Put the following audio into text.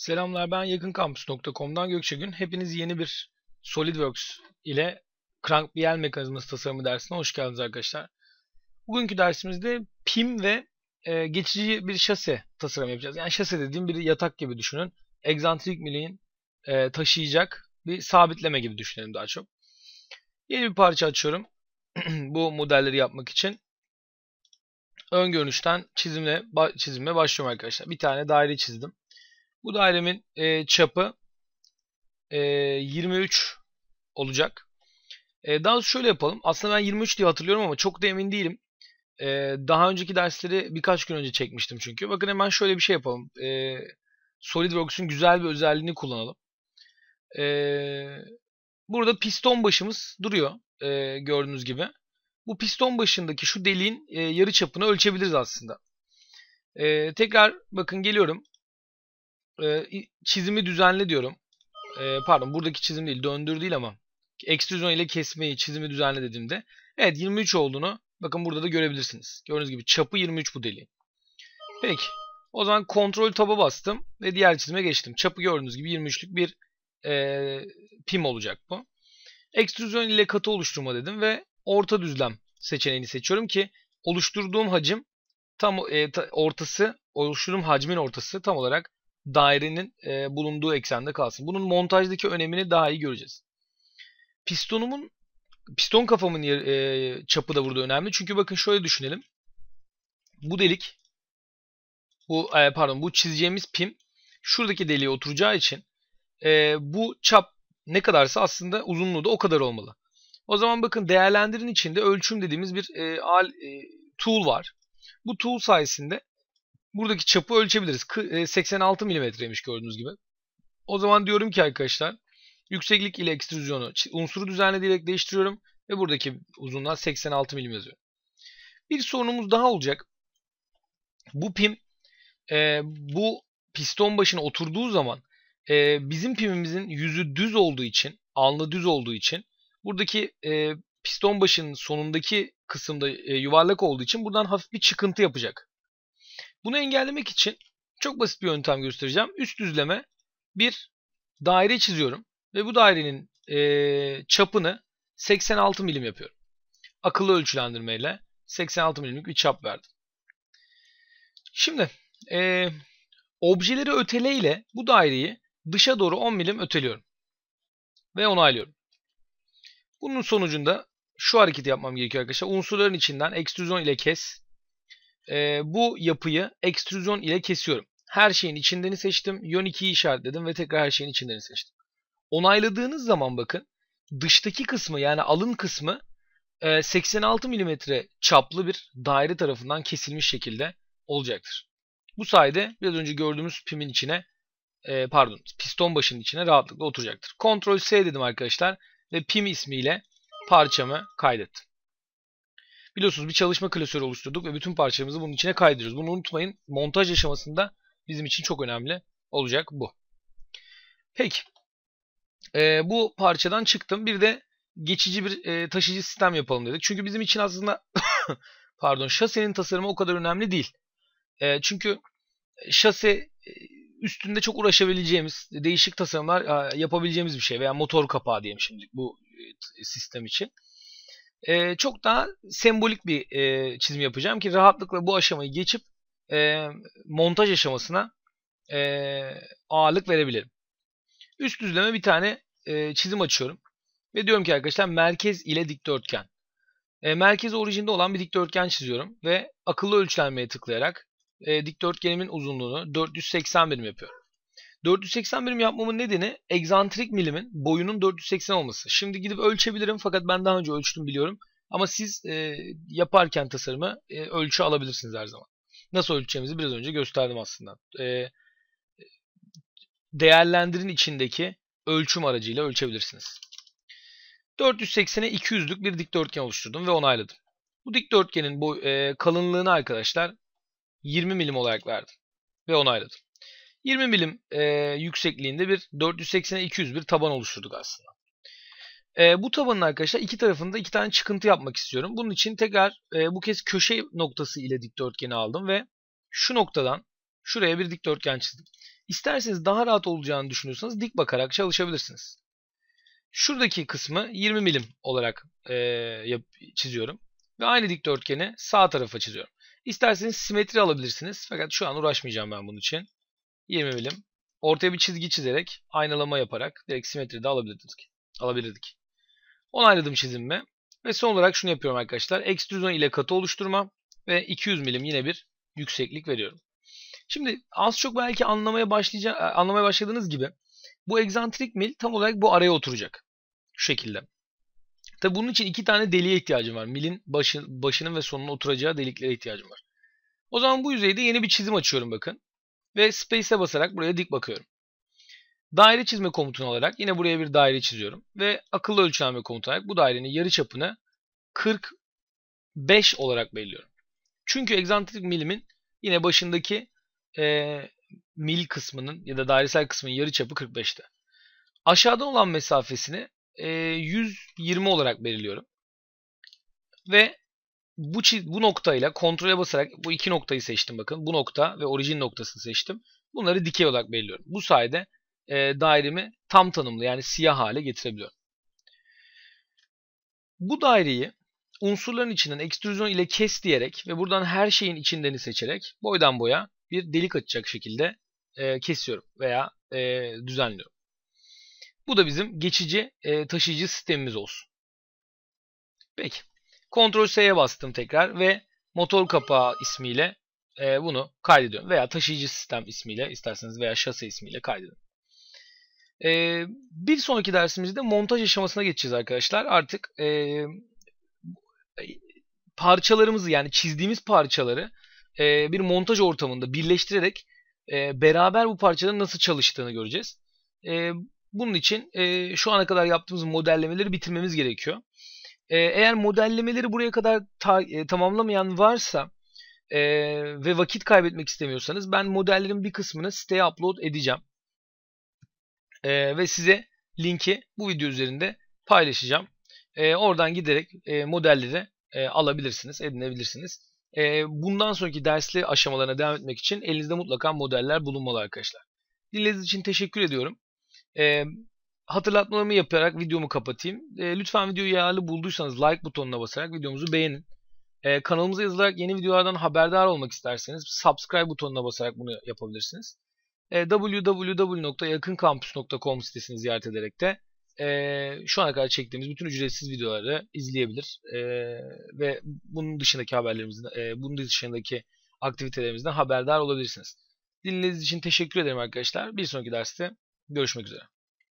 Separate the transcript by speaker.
Speaker 1: Selamlar ben yakınkampus.com'dan Gökçe Gün. Hepiniz yeni bir SolidWorks ile crank bir el mekanizması tasarımı dersine hoş geldiniz arkadaşlar. Bugünkü dersimizde PIM ve e, geçici bir şase tasarımı yapacağız. Yani şase dediğim bir yatak gibi düşünün. Egzantrik miliğin e, taşıyacak bir sabitleme gibi düşünelim daha çok. Yeni bir parça açıyorum. Bu modelleri yapmak için. Ön görünüşten çizimle, çizimle başlıyorum arkadaşlar. Bir tane daire çizdim. Bu dairemin e, çapı e, 23 olacak. E, daha şöyle yapalım. Aslında ben 23 diye hatırlıyorum ama çok da emin değilim. E, daha önceki dersleri birkaç gün önce çekmiştim çünkü. Bakın hemen şöyle bir şey yapalım. E, SolidWorks'un güzel bir özelliğini kullanalım. E, burada piston başımız duruyor e, gördüğünüz gibi. Bu piston başındaki şu deliğin e, yarı çapını ölçebiliriz aslında. E, tekrar bakın geliyorum. Ee, çizimi düzenle diyorum. Ee, pardon buradaki çizim değil döndür değil ama ekstrüzyon ile kesmeyi çizimi düzenle dediğimde evet 23 olduğunu bakın burada da görebilirsiniz. Gördüğünüz gibi çapı 23 bu deliğin. Peki o zaman kontrol taba bastım ve diğer çizime geçtim. Çapı gördüğünüz gibi 23'lük bir e, pim olacak bu. Ekstrüzyon ile katı oluşturma dedim ve orta düzlem seçeneğini seçiyorum ki oluşturduğum hacim tam e, ta, ortası oluşturduğum hacmin ortası tam olarak dairenin e, bulunduğu eksende kalsın. Bunun montajdaki önemini daha iyi göreceğiz. Pistonumun piston kafamın yer, e, çapı da burada önemli. Çünkü bakın şöyle düşünelim. Bu delik bu e, pardon bu çizeceğimiz pim şuradaki deliğe oturacağı için e, bu çap ne kadarsa aslında uzunluğu da o kadar olmalı. O zaman bakın değerlendirin içinde ölçüm dediğimiz bir e, al, e, tool var. Bu tool sayesinde buradaki çapı ölçebiliriz. 86 e, milimetreymiş gördüğünüz gibi. O zaman diyorum ki arkadaşlar yükseklik ile ekstrüzyonu unsuru düzenleyerek değiştiriyorum ve buradaki uzunluğa 86 milim yazıyorum. Bir sorunumuz daha olacak. Bu pim e, bu piston başına oturduğu zaman e, bizim pimimizin yüzü düz olduğu için alnı düz olduğu için buradaki e, piston başının sonundaki kısımda e, yuvarlak olduğu için buradan hafif bir çıkıntı yapacak. Bunu engellemek için çok basit bir yöntem göstereceğim. Üst düzleme bir daire çiziyorum ve bu dairenin e, çapını 86 milim yapıyorum. Akıllı ölçülendirmeyle 86 milimlik bir çap verdim. Şimdi e, objeleri öteleyle bu daireyi dışa doğru 10 milim öteliyorum. Ve onaylıyorum. Bunun sonucunda şu hareketi yapmam gerekiyor arkadaşlar. Unsurların içinden ekstrüzyon ile kes e, bu yapıyı ekstrüzyon ile kesiyorum. Her şeyin içindeni seçtim. Yön 2'yi işaretledim ve tekrar her şeyin içindeni seçtim. Onayladığınız zaman bakın dıştaki kısmı yani alın kısmı 86 mm çaplı bir daire tarafından kesilmiş şekilde olacaktır. Bu sayede biraz önce gördüğümüz pimin içine pardon piston başının içine rahatlıkla oturacaktır. Ctrl S dedim arkadaşlar ve pim ismiyle parçamı kaydettim. Biliyorsunuz bir çalışma klasörü oluşturduk ve bütün parçalarımızı bunun içine kaydırıyoruz. Bunu unutmayın. Montaj aşamasında bizim için çok önemli olacak bu. Peki. Ee, bu parçadan çıktım. Bir de geçici bir e, taşıyıcı sistem yapalım dedik. Çünkü bizim için aslında pardon şasenin tasarımı o kadar önemli değil. E, çünkü şase e, üstünde çok uğraşabileceğimiz değişik tasarımlar yapabileceğimiz bir şey veya motor kapağı diyelim şimdi bu e, sistem için e, çok daha sembolik bir e, çizim yapacağım ki rahatlıkla bu aşamayı geçip e, montaj aşamasına e, ağırlık verebilirim. Üst düzleme bir tane e, çizim açıyorum. Ve diyorum ki arkadaşlar merkez ile dikdörtgen. E, merkez orijinde olan bir dikdörtgen çiziyorum. Ve akıllı ölçülenmeye tıklayarak e, dikdörtgenimin uzunluğunu 480 birim yapıyorum. 480 birim yapmamın nedeni egzantrik milimin boyunun 480 olması. Şimdi gidip ölçebilirim fakat ben daha önce ölçtüm biliyorum. Ama siz e, yaparken tasarımı e, ölçü alabilirsiniz her zaman. Nasıl ölçeceğimizi biraz önce gösterdim aslında. E, değerlendirin içindeki ölçüm aracıyla ölçebilirsiniz. 480'e 200'lük bir dikdörtgen oluşturdum ve onayladım. Bu dikdörtgenin bu e, kalınlığını arkadaşlar 20 milim olarak verdim ve onayladım. 20 milim e, yüksekliğinde bir 480'e 200 bir taban oluşturduk aslında. E, bu tabanın arkadaşlar iki tarafında iki tane çıkıntı yapmak istiyorum. Bunun için tekrar e, bu kez köşe noktası ile dikdörtgeni aldım ve şu noktadan şuraya bir dikdörtgen çizdim. İsterseniz daha rahat olacağını düşünüyorsanız dik bakarak çalışabilirsiniz. Şuradaki kısmı 20 milim olarak e, yap, çiziyorum. Ve aynı dikdörtgeni sağ tarafa çiziyorum. İsterseniz simetri alabilirsiniz. Fakat şu an uğraşmayacağım ben bunun için. 20 milim. Ortaya bir çizgi çizerek aynalama yaparak direkt simetri de alabilirdik. alabilirdik. Onayladım çizimimi. Ve son olarak şunu yapıyorum arkadaşlar. Ekstrüzyon ile katı oluşturma ve 200 milim yine bir yükseklik veriyorum. Şimdi az çok belki anlamaya başlayacak e, anlamaya başladığınız gibi bu egzantrik mil tam olarak bu araya oturacak. Şu şekilde. Tabi bunun için iki tane deliğe ihtiyacım var. Milin başı, başının ve sonunun oturacağı deliklere ihtiyacım var. O zaman bu yüzeyde yeni bir çizim açıyorum bakın. Ve Space'e basarak buraya dik bakıyorum. Daire çizme komutunu alarak yine buraya bir daire çiziyorum. Ve akıllı ölçülenme komutu alarak bu dairenin yarı çapını 45 olarak belirliyorum. Çünkü egzantrik milimin yine başındaki e, mil kısmının ya da dairesel kısmın yarı çapı 45'te. Aşağıdan olan mesafesini e, 120 olarak belirliyorum. Ve bu, bu noktayla kontrole basarak bu iki noktayı seçtim bakın. Bu nokta ve orijin noktasını seçtim. Bunları dikey olarak belirliyorum. Bu sayede e, dairemi tam tanımlı yani siyah hale getirebiliyorum. Bu daireyi unsurların içinden ekstrüzyon ile kes diyerek ve buradan her şeyin içindeni seçerek boydan boya bir delik açacak şekilde e, kesiyorum veya e, düzenliyorum. Bu da bizim geçici e, taşıyıcı sistemimiz olsun. Peki. Ctrl S'ye bastım tekrar ve motor kapağı ismiyle e, bunu kaydediyorum. Veya taşıyıcı sistem ismiyle isterseniz veya şase ismiyle kaydedin. E, bir sonraki dersimizde montaj aşamasına geçeceğiz arkadaşlar. Artık e, parçalarımızı yani çizdiğimiz parçaları e, bir montaj ortamında birleştirerek e, beraber bu parçaların nasıl çalıştığını göreceğiz. E, bunun için e, şu ana kadar yaptığımız modellemeleri bitirmemiz gerekiyor. Ee, eğer modellemeleri buraya kadar ta, e, tamamlamayan varsa e, ve vakit kaybetmek istemiyorsanız ben modellerin bir kısmını siteye upload edeceğim. E, ve size linki bu video üzerinde paylaşacağım. E, oradan giderek e, modelleri e, alabilirsiniz, edinebilirsiniz. E, bundan sonraki dersli aşamalarına devam etmek için elinizde mutlaka modeller bulunmalı arkadaşlar. Dinlediğiniz için teşekkür ediyorum. E, hatırlatmalarımı yaparak videomu kapatayım. E, lütfen videoyu yararlı bulduysanız like butonuna basarak videomuzu beğenin. E, kanalımıza yazılarak yeni videolardan haberdar olmak isterseniz subscribe butonuna basarak bunu yapabilirsiniz. E, www.yakınkampüs.com sitesini ziyaret ederek de e, şu ana kadar çektiğimiz bütün ücretsiz videoları izleyebilir e, ve bunun dışındaki haberlerimizden, e, bunun dışındaki aktivitelerimizden haberdar olabilirsiniz. Dinlediğiniz için teşekkür ederim arkadaşlar. Bir sonraki derste görüşmek üzere.